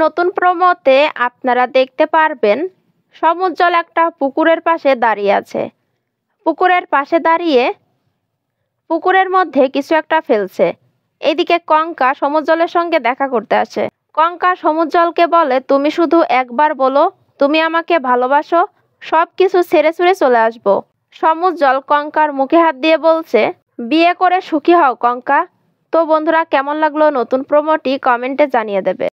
নতুন প্রমোতে আপনারা দেখতে পারবেন সমুজ্জ্বল একটা পুকুরের পাশে দাঁড়িয়ে আছে পুকুরের পাশে দাঁড়িয়ে পুকুরের মধ্যে কিছু একটা ফেলছে এদিকে কঙ্কা সমুজ্জ্বলের সঙ্গে দেখা করতে আসে কঙ্কা সমুজ্জ্বলকে বলে তুমি শুধু একবার বলো তুমি আমাকে ভালোবাসো সব কিছু ছেড়ে ছুড়ে চলে আসব সমুজ্জ্বল কঙ্কার মুখে হাত দিয়ে বলছে বিয়ে করে সুখী হও কঙ্কা তো বন্ধুরা কেমন লাগলো নতুন প্রমোটি কমেন্টে জানিয়ে দেবে